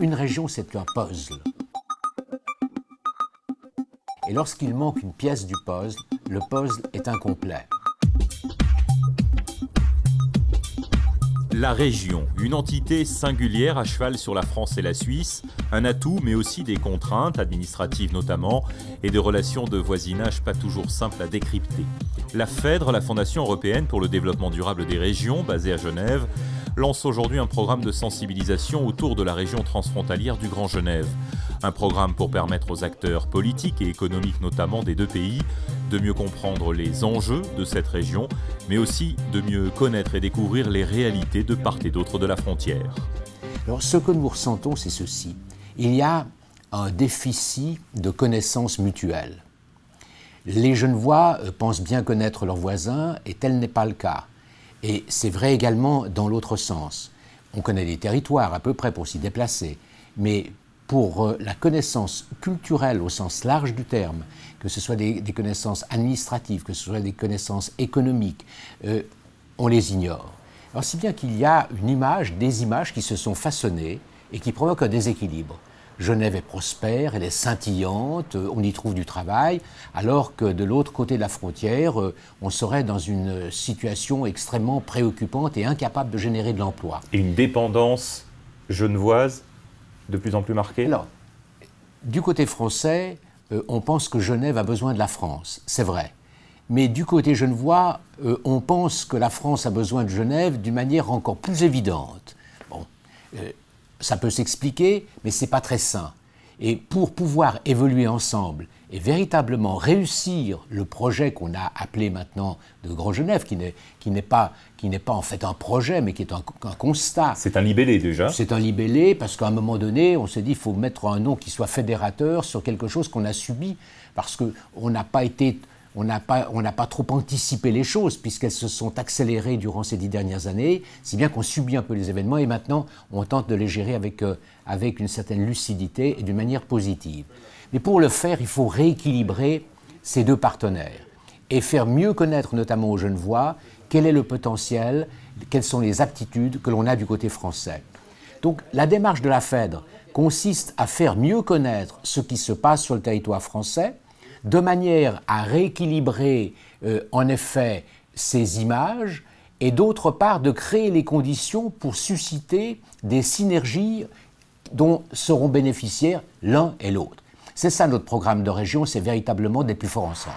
Une région, c'est un puzzle. Et lorsqu'il manque une pièce du puzzle, le puzzle est incomplet. La région, une entité singulière à cheval sur la France et la Suisse, un atout mais aussi des contraintes, administratives notamment, et des relations de voisinage pas toujours simples à décrypter. La FEDRE, la Fondation européenne pour le développement durable des régions, basée à Genève, lance aujourd'hui un programme de sensibilisation autour de la région transfrontalière du Grand Genève. Un programme pour permettre aux acteurs politiques et économiques notamment des deux pays de mieux comprendre les enjeux de cette région, mais aussi de mieux connaître et découvrir les réalités de part et d'autre de la frontière. Alors ce que nous ressentons, c'est ceci. Il y a un déficit de connaissances mutuelles. Les Genevois euh, pensent bien connaître leurs voisins et tel n'est pas le cas. Et c'est vrai également dans l'autre sens. On connaît des territoires à peu près pour s'y déplacer, mais pour euh, la connaissance culturelle au sens large du terme, que ce soit des, connaissances administratives, que ce soit des connaissances économiques, euh, on les ignore. Alors si bien qu'il y a une image, des images qui se sont façonnées et qui provoquent un déséquilibre. Genève est prospère, elle est scintillante, euh, on y trouve du travail, alors que de l'autre côté de la frontière, euh, on serait dans une situation extrêmement préoccupante et incapable de générer de l'emploi. Et une dépendance genevoise de plus en plus marquée Alors, du côté français, euh, on pense que Genève a besoin de la France, c'est vrai. Mais du côté genevois, on pense que la France a besoin de Genève d'une manière encore plus évidente ça peut s'expliquer, mais c'est pas très sain. Et pour pouvoir évoluer ensemble et véritablement réussir le projet qu'on a appelé maintenant de Grand Genève, qui n'est, qui n'est, pas, qui n'est pas en fait un projet, mais qui est un, un constat. C'est un libellé déjà. C'est un libellé parce qu'à un moment donné, on s'est dit qu'il faut mettre un nom qui soit fédérateur sur quelque chose qu'on a subi, parce qu'on n'a pas été on n'a pas, trop anticipé les choses puisqu'elles se sont accélérées durant ces dix dernières années, si bien qu'on subit un peu les événements et maintenant on tente de les gérer euh, avec, une certaine lucidité et d'une manière positive. Mais pour le faire, il faut rééquilibrer ces deux partenaires et faire mieux connaître notamment aux jeunes voix quel est le potentiel, quelles sont les aptitudes que l'on a du côté français. Donc la démarche de la FEDRE consiste à faire mieux connaître ce qui se passe sur le territoire français, de manière à rééquilibrer euh, en effet ces images et d'autre part de créer les conditions pour susciter des synergies dont seront bénéficiaires l'un et l'autre. C'est ça notre programme de région, c'est véritablement des plus forts ensemble.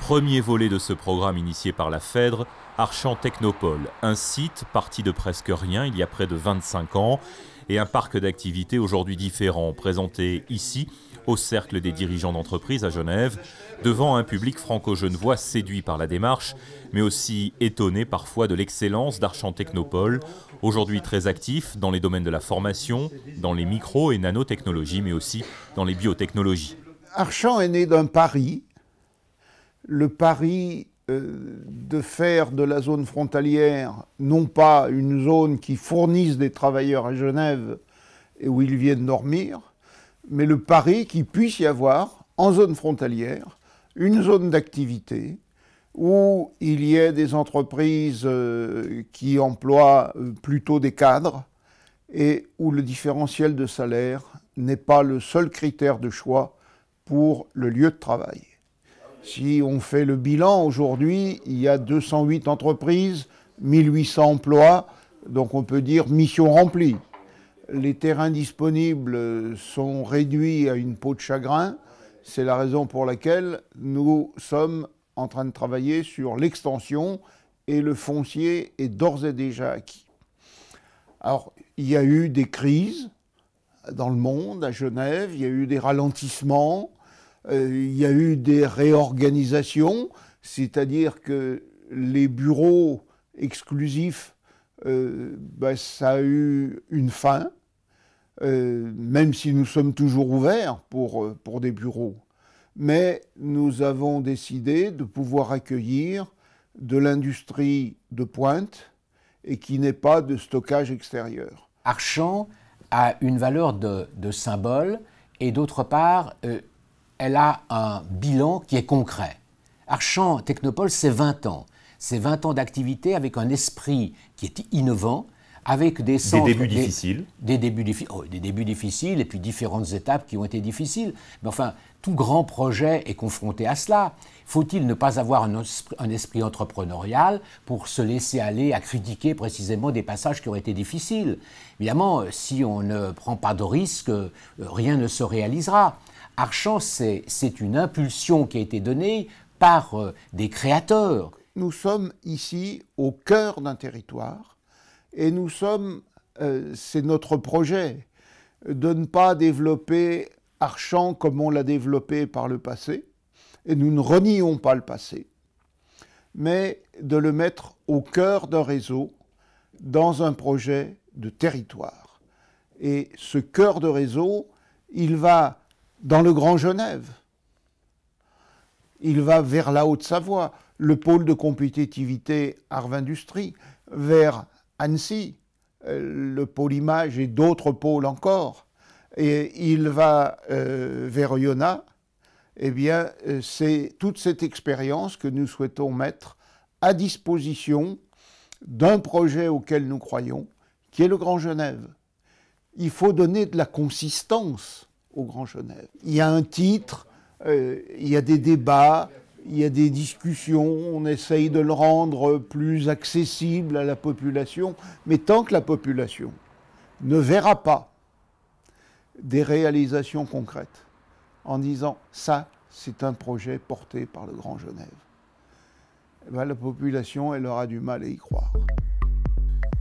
Premier volet de ce programme initié par la FEDRE, Archant Technopole, un site parti de presque rien il y a près de 25 ans et un parc d'activités aujourd'hui différent, présenté ici au cercle des dirigeants d'entreprise à Genève, devant un public franco-genevois séduit par la démarche, mais aussi étonné parfois de l'excellence d'Archant Technopole, aujourd'hui très actif dans les domaines de la formation, dans les micro et nanotechnologies, mais aussi dans les biotechnologies. Archant est né d'un pari, le pari euh, de faire de la zone frontalière non pas une zone qui fournisse des travailleurs à Genève et où ils viennent dormir, mais le pari qu'il puisse y avoir, en zone frontalière, une zone d'activité où il y ait des entreprises euh, qui emploient euh, plutôt des cadres et où le différentiel de salaire n'est pas le seul critère de choix pour le lieu de travail. Si on fait le bilan, aujourd'hui, il y a 208 entreprises, 1800 emplois, donc on peut dire mission remplie les terrains disponibles sont réduits à une peau de chagrin. C'est la raison pour laquelle nous sommes en train de travailler sur l'extension et le foncier est d'ores et déjà acquis. Alors, il y a eu des crises dans le monde, à Genève, il y a eu des ralentissements, euh, il y a eu des réorganisations, c'est-à-dire que les bureaux exclusifs, euh, bah, ça a eu une fin. Euh, même si nous sommes toujours ouverts pour, euh, pour des bureaux. Mais nous avons décidé de pouvoir accueillir de l'industrie de pointe et qui n'est pas de stockage extérieur. Archand a une valeur de, symbole et d'autre part, euh, elle a un bilan qui est concret. Archand Technopole, c'est 20 ans. C'est 20 ans d'activité avec un esprit qui est innovant, avec des débuts difficiles. Oh, des débuts, difficiles et puis différentes étapes qui ont été difficiles. Mais enfin, tout grand projet est confronté à cela. Faut-il ne pas avoir un, esprit, entrepreneurial pour se laisser aller à critiquer précisément des passages qui ont été difficiles Évidemment, euh, si on ne prend pas de risques, euh, rien ne se réalisera. Archamps, c'est une impulsion qui a été donnée par euh, des créateurs. Nous sommes ici au cœur d'un territoire et nous sommes, euh, c'est notre projet, de ne pas développer Archant comme on l'a développé par le passé, et nous ne renions pas le passé, mais de le mettre au cœur d'un réseau, dans un projet de territoire. Et ce cœur de réseau, il va dans le Grand Genève, il va vers la Haute-Savoie, le pôle de compétitivité Arve Industrie, vers Annecy, euh, le pôle image et d'autres pôles encore, et il va euh, vers Iona, eh bien, euh, c'est toute cette expérience que nous souhaitons mettre à disposition d'un projet auquel nous croyons, qui est le Grand Genève. Il faut donner de la consistance au Grand Genève. Il y a un titre, il y a des débats, il y a des discussions, on essaye de le rendre plus accessible à la population, mais tant que la population ne verra pas des réalisations concrètes en disant ça, c'est un projet porté par le Grand Genève, eh ben, la population, elle aura du mal à y croire.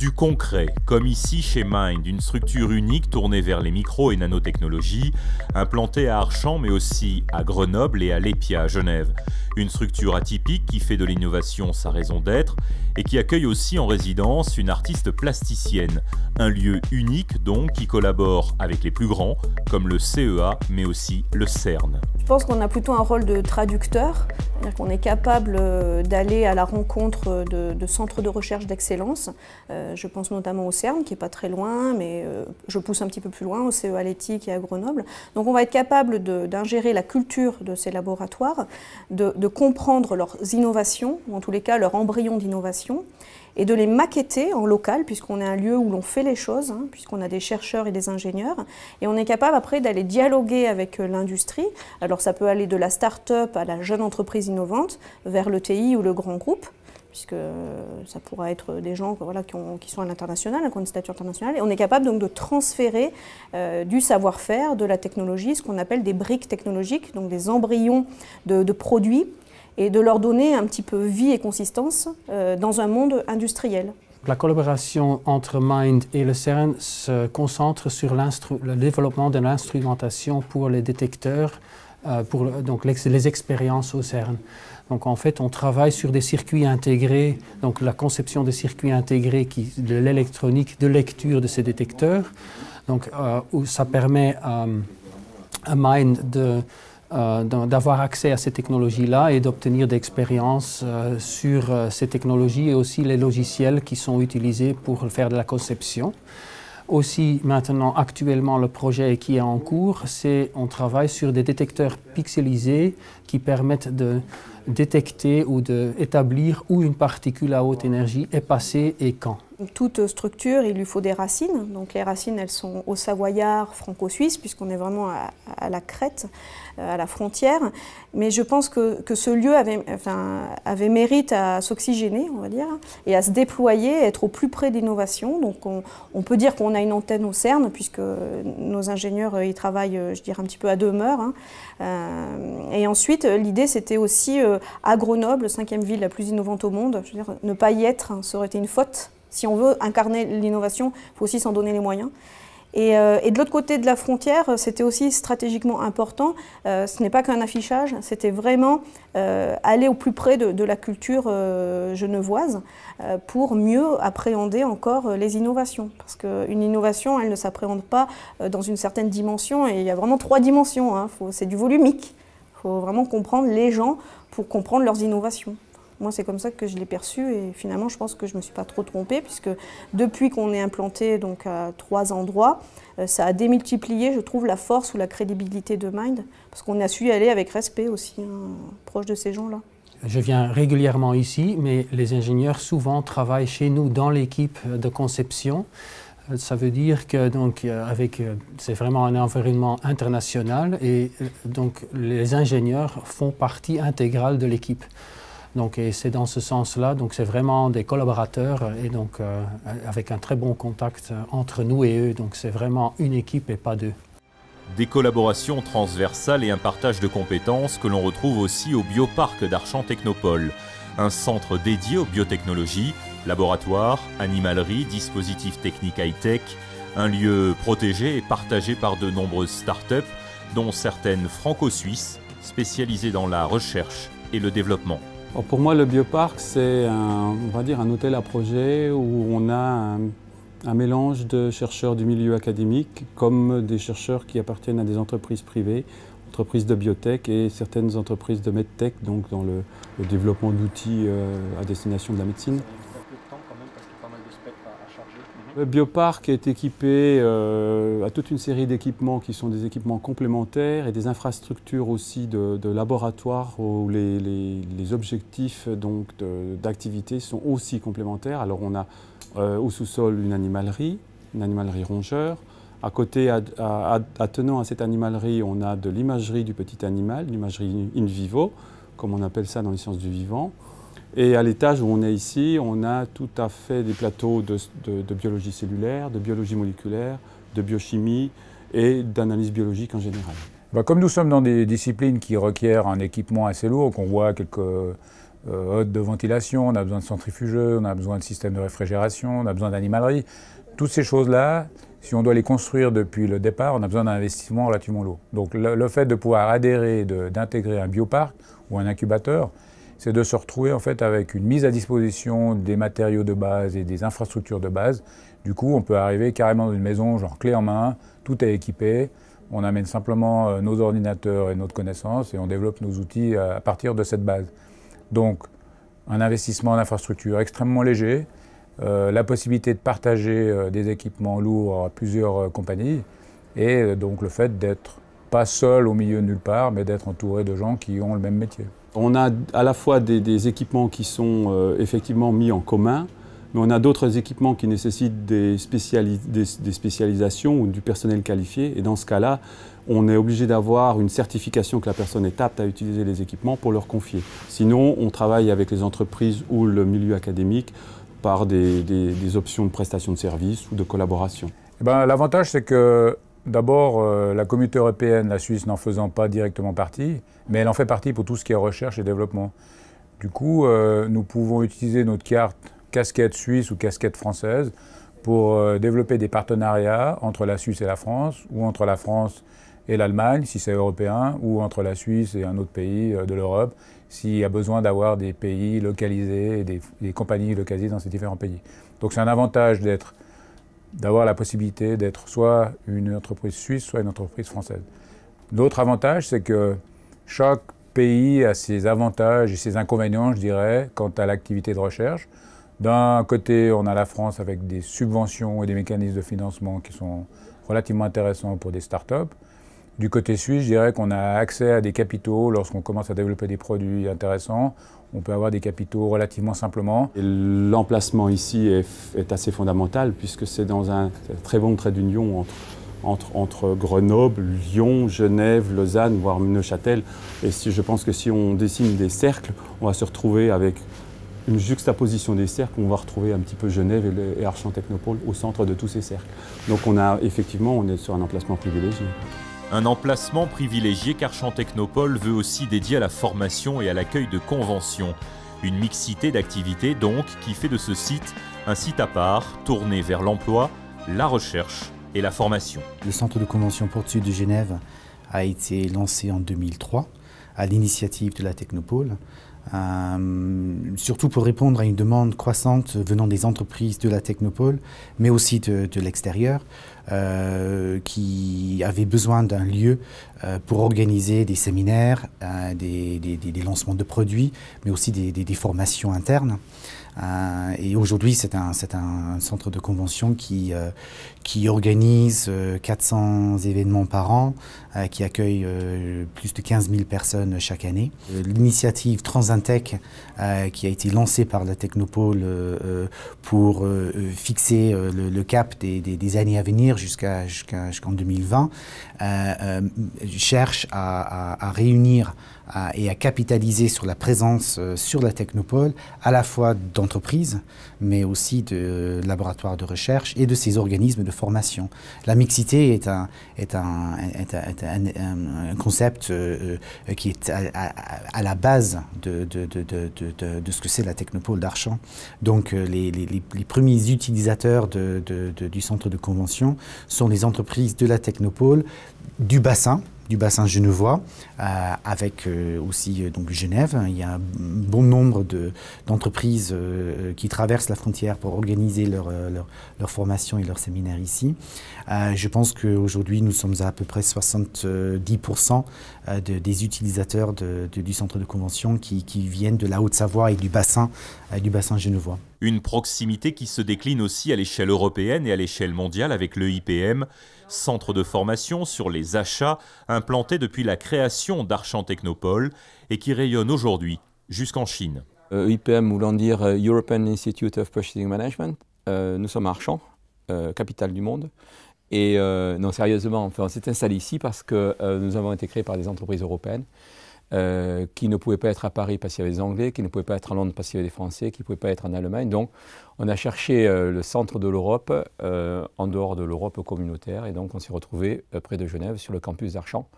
Du concret, comme ici chez Mind, une structure unique tournée vers les micros et nanotechnologies, implantée à Archamp mais aussi à Grenoble et à Lépia à Genève. Une structure atypique qui fait de l'innovation sa raison d'être et qui accueille aussi en résidence une artiste plasticienne. Un lieu unique donc qui collabore avec les plus grands comme le CEA mais aussi le CERN. Je pense qu'on a plutôt un rôle de traducteur, c'est-à-dire qu'on est capable euh, d'aller à la rencontre de, centres de recherche d'excellence. Euh, euh, je pense notamment au CERN qui n'est pas très loin, mais euh, je pousse un petit peu plus loin, au CEA à l'éthique et à Grenoble. Donc on va être capable d'ingérer la culture de ces laboratoires, de, comprendre leurs innovations, en tous les cas leur embryon d'innovation, et de les maqueter en local, puisqu'on est un lieu où l'on fait les choses, hein, puisqu'on a des chercheurs et des ingénieurs, et on est capable après d'aller dialoguer avec euh, l'industrie. Alors ça peut aller de la start-up à la jeune entreprise innovante, vers le TI ou le grand groupe puisque euh, ça pourra être des gens qui, sont à l'international, qui ont une stature internationale, et on est capable donc de transférer euh, du savoir-faire, de la technologie, ce qu'on appelle des briques technologiques, donc des embryons de, produits, et de leur donner un petit peu vie et consistance euh, dans un monde industriel. La collaboration entre MIND et le CERN se concentre sur le développement de l'instrumentation pour les détecteurs euh, pour donc, les expériences au CERN. Donc en fait, on travaille sur des circuits intégrés, donc la conception des circuits intégrés de l'électronique, de lecture de ces détecteurs. Donc euh, où ça permet à euh, Mind d'avoir accès à ces technologies-là et d'obtenir des expériences sur ces technologies et aussi les logiciels qui sont utilisés pour faire de la conception. Aussi maintenant actuellement le projet qui est en cours, c'est on travaille sur des détecteurs pixelisés qui permettent de détecter ou d'établir où une particule à haute énergie est passée et quand toute structure, il lui faut des racines. Donc les racines, elles sont au Savoyard, franco-suisse, puisqu'on est vraiment à, la crête, euh, à la frontière. Mais je pense que, ce lieu avait, mérite à s'oxygéner, on va dire, et à se déployer, être au plus près d'innovation. Donc on, peut dire qu'on a une antenne au CERN, puisque nos ingénieurs euh, y travaillent, euh, je dirais, un petit peu à demeure. Hein. Et ensuite, l'idée, c'était aussi à Grenoble, cinquième ville la plus innovante au monde. ne pas y être, hein, ça aurait été une faute. Si on veut incarner l'innovation, il faut aussi s'en donner les moyens. Et, euh, de l'autre côté de la frontière, euh, c'était aussi stratégiquement important. Euh, ce n'est pas qu'un affichage, c'était vraiment aller au plus près de, la culture genevoise pour mieux appréhender encore les innovations. Parce qu'une innovation, elle ne s'appréhende pas dans une certaine dimension. Et il y a vraiment trois dimensions. Hein. C'est du volumique. Il faut vraiment comprendre les gens pour comprendre leurs innovations. Moi, c'est comme ça que je l'ai perçu et finalement, je pense que je ne me suis pas trop trompé, puisque depuis qu'on est implanté donc, à trois endroits, euh, ça a démultiplié, je trouve, la force ou la crédibilité de Mind parce qu'on a su y aller avec respect aussi, hein, proche de ces gens-là. Je viens régulièrement ici, mais les ingénieurs souvent travaillent chez nous dans l'équipe de conception. Euh, ça veut dire que euh, c'est vraiment un environnement international et donc les ingénieurs font partie intégrale de l'équipe. Donc, c'est dans ce sens-là, donc c'est vraiment des collaborateurs et donc euh, avec un très bon contact euh, entre nous et eux. Donc c'est vraiment une équipe et pas deux. Des collaborations transversales et un partage de compétences que l'on retrouve aussi au Bioparc d'Archant Technopole, un centre dédié aux biotechnologies, laboratoires, animaleries, dispositifs techniques high-tech, un lieu protégé et partagé par de nombreuses start-up, dont certaines franco-suisses spécialisées dans la recherche et le développement. Pour moi, le bioparc, c'est un, un hôtel à projet où on a un, mélange de chercheurs du milieu académique comme des chercheurs qui appartiennent à des entreprises privées, entreprises de biotech et certaines entreprises de medtech, donc dans le développement d'outils euh, à destination de la médecine. Le bioparc est équipé euh, à toute une série d'équipements qui sont des équipements complémentaires et des infrastructures aussi de, laboratoires où les, objectifs d'activité sont aussi complémentaires. Alors on a euh, au sous-sol une animalerie, une animalerie rongeur. À côté, attenant à cette animalerie, on a de l'imagerie du petit animal, l'imagerie in vivo, comme on appelle ça dans les sciences du vivant. Et à l'étage où on est ici, on a tout à fait des plateaux de, biologie cellulaire, de biologie moléculaire, de biochimie et d'analyse biologique en général. Bah, comme nous sommes dans des disciplines qui requièrent un équipement assez lourd, qu'on voit quelques hôtes euh, de ventilation, on a besoin de centrifugeux, on a besoin de systèmes de réfrigération, on a besoin d'animalerie, toutes ces choses-là, si on doit les construire depuis le départ, on a besoin d'un investissement relativement lourd. Donc le, le fait de pouvoir adhérer, d'intégrer un bioparc ou un incubateur, c'est de se retrouver en fait avec une mise à disposition des matériaux de base et des infrastructures de base. Du coup, on peut arriver carrément dans une maison, genre clé en main, tout est équipé, on amène simplement euh, nos ordinateurs et notre connaissance et on développe nos outils euh, à partir de cette base. Donc, un investissement en infrastructure extrêmement léger, euh, la possibilité de partager des équipements lourds à plusieurs compagnies, et donc le fait d'être pas seul au milieu de nulle part, mais d'être entouré de gens qui ont le même métier on a à la fois des, équipements qui sont euh, effectivement mis en commun, mais on a d'autres équipements qui nécessitent des, spécialisations ou du personnel qualifié. Et dans ce cas-là, on est obligé d'avoir une certification que la personne est apte à utiliser les équipements pour leur confier. Sinon, on travaille avec les entreprises ou le milieu académique par des, options de prestation de services ou de collaboration. Eh ben, l'avantage, c'est que D'abord, euh, la communauté européenne, la Suisse n'en faisant pas directement partie, mais elle en fait partie pour tout ce qui est recherche et développement. Du coup, euh, nous pouvons utiliser notre carte casquette suisse ou casquette française pour euh, développer des partenariats entre la Suisse et la France, ou entre la France et l'Allemagne, si c'est européen, ou entre la Suisse et un autre pays de l'Europe, s'il y a besoin d'avoir des pays localisés et des compagnies localisées dans ces différents pays. Donc c'est un avantage d'être d'avoir la possibilité d'être soit une entreprise suisse, soit une entreprise française. L'autre avantage, c'est que chaque pays a ses avantages et ses inconvénients, je dirais, quant à l'activité de recherche. D'un côté, on a la France avec des subventions et des mécanismes de financement qui sont relativement intéressants pour des start-up. Du côté suisse, je dirais qu'on a accès à des capitaux lorsqu'on commence à développer des produits intéressants. On peut avoir des capitaux relativement simplement. L'emplacement ici est, assez fondamental puisque c'est dans un très bon trait d'union entre, Grenoble, Lyon, Genève, Lausanne, voire Neuchâtel. Et si, je pense que si on dessine des cercles, on va se retrouver avec une juxtaposition des cercles, on va retrouver un petit peu Genève et, et au centre de tous ces cercles. Donc on a effectivement, on est sur un emplacement privilégié. Un emplacement privilégié qu'Archant Technopole veut aussi dédier à la formation et à l'accueil de conventions. Une mixité d'activités donc qui fait de ce site un site à part, tourné vers l'emploi, la recherche et la formation. Le centre de convention Sud de Genève a été lancé en 2003 à l'initiative de la Technopole euh, surtout pour répondre à une demande croissante venant des entreprises de la technopole, mais aussi de, l'extérieur, euh, qui avait besoin d'un lieu euh, pour organiser des séminaires, euh, des, lancements de produits, mais aussi des, formations internes. Euh, et aujourd'hui, c'est un, centre de convention qui, qui organise 400 événements par an, qui accueille plus de 15 000 personnes chaque année. L'initiative Transintech, qui a été lancée par la Technopole pour fixer le, cap des, années à venir jusqu'en 2020, cherche à, réunir et à capitaliser sur la présence euh, sur la technopole, à la fois d'entreprises, mais aussi de euh, laboratoires de recherche et de ces organismes de formation. La mixité est un, est un, est un, concept euh, qui est à, la base de, de, de, de ce que c'est la technopole d'Archamps. Donc les, les, premiers utilisateurs du centre de convention sont les entreprises de la technopole du bassin, du bassin genevois, euh, avec euh, aussi euh, donc Genève. Il y a un bon nombre d'entreprises qui traversent la frontière pour organiser leur, leur, formation et leur séminaire ici. je pense qu'aujourd'hui, nous sommes à, peu près 70% des utilisateurs du centre de convention qui, qui viennent de la Haute-Savoie et du bassin, du bassin genevois. Une proximité qui se décline aussi à l'échelle européenne et à l'échelle mondiale avec le IPM, centre de formation sur les achats implanté depuis la création d'Archant Technopole et qui rayonne aujourd'hui jusqu'en Chine. Euh, IPM voulant dire euh, European Institute of Purchasing Management, euh, nous sommes à Archant, euh, capitale du monde. Et non, sérieusement, enfin, on s'est installé ici parce que nous avons été créés par des entreprises européennes. Euh, qui ne pouvait pas être à Paris parce qu'il y avait des Anglais, qui ne pouvait pas être à Londres parce qu'il y avait des Français, qui ne pouvait pas être en Allemagne. Donc on a cherché euh, le centre de l'Europe euh, en dehors de l'Europe communautaire et donc on s'est retrouvé près de Genève sur le campus d'Archamps,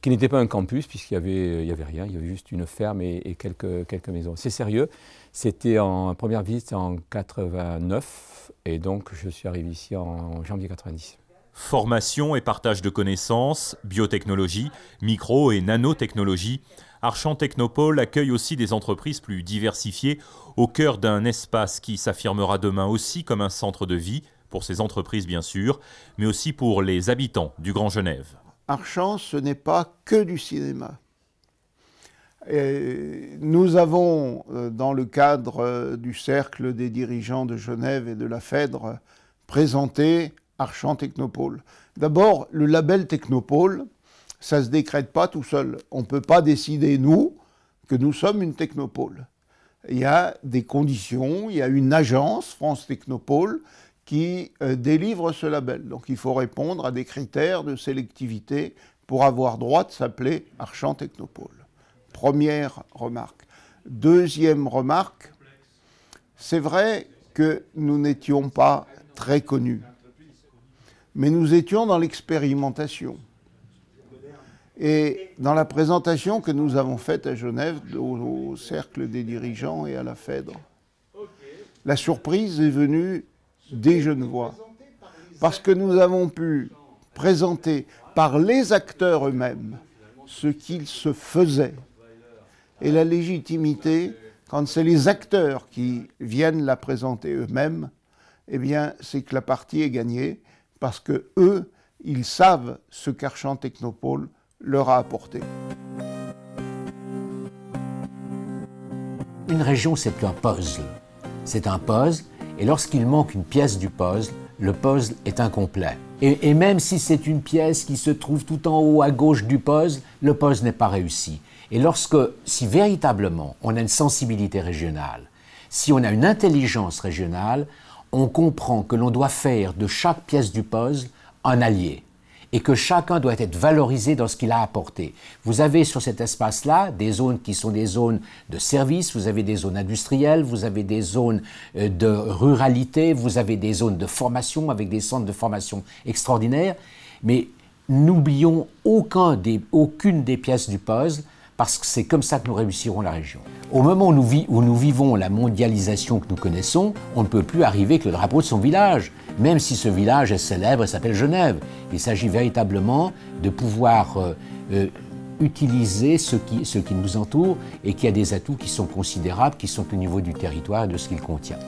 qui n'était pas un campus puisqu'il n'y avait, il y avait rien, il y avait juste une ferme et, quelques, quelques maisons. C'est sérieux, c'était en première visite en 89 et donc je suis arrivé ici en janvier 90 formation et partage de connaissances, biotechnologie, micro et nanotechnologie, Archant Technopole accueille aussi des entreprises plus diversifiées au cœur d'un espace qui s'affirmera demain aussi comme un centre de vie, pour ces entreprises bien sûr, mais aussi pour les habitants du Grand Genève. Archant, ce n'est pas que du cinéma. nous avons, euh, dans le cadre euh, du cercle des dirigeants de Genève et de la FEDRE, présenté Archant Technopole. D'abord, le label Technopole, ça ne se décrète pas tout seul. On ne peut pas décider, nous, que nous sommes une technopole. Il y a des conditions, il y a une agence, France Technopole, qui euh, délivre ce label. Donc il faut répondre à des critères de sélectivité pour avoir droit de s'appeler Archant Technopole. Première remarque. Deuxième remarque, c'est vrai que nous n'étions pas très connus mais nous étions dans l'expérimentation. Et dans la présentation que nous avons faite à Genève, au, cercle des dirigeants et à la FEDRE, la surprise est venue des Genevois. Parce que nous avons pu présenter par les acteurs eux-mêmes ce qu'ils se faisaient. Et la légitimité, quand c'est les acteurs qui viennent la présenter eux-mêmes, eh bien, c'est que la partie est gagnée parce que eux, ils savent ce qu'Archant Technopole leur a apporté. Une région, c'est un puzzle. C'est un puzzle, et lorsqu'il manque une pièce du puzzle, le puzzle est incomplet. Et, et même si c'est une pièce qui se trouve tout en haut à gauche du puzzle, le puzzle n'est pas réussi. Et lorsque, si véritablement on a une sensibilité régionale, si on a une intelligence régionale, on comprend que l'on doit faire de chaque pièce du puzzle un allié et que chacun doit être valorisé dans ce qu'il a apporté. Vous avez sur cet espace-là des zones qui sont des zones de service, vous avez des zones industrielles, vous avez des zones euh, de ruralité, vous avez des zones de formation avec des centres de formation extraordinaires, mais n'oublions aucune des pièces du puzzle parce que c'est comme ça que nous réussirons la région. Au moment où nous, vivons la mondialisation que nous connaissons, on ne peut plus arriver que le drapeau de son village, même si ce village est célèbre et s'appelle Genève. Il s'agit véritablement de pouvoir euh, euh, utiliser ce qui, ce qui nous entoure et qui a des atouts qui sont considérables, qui sont au niveau du territoire et de ce qu'il contient.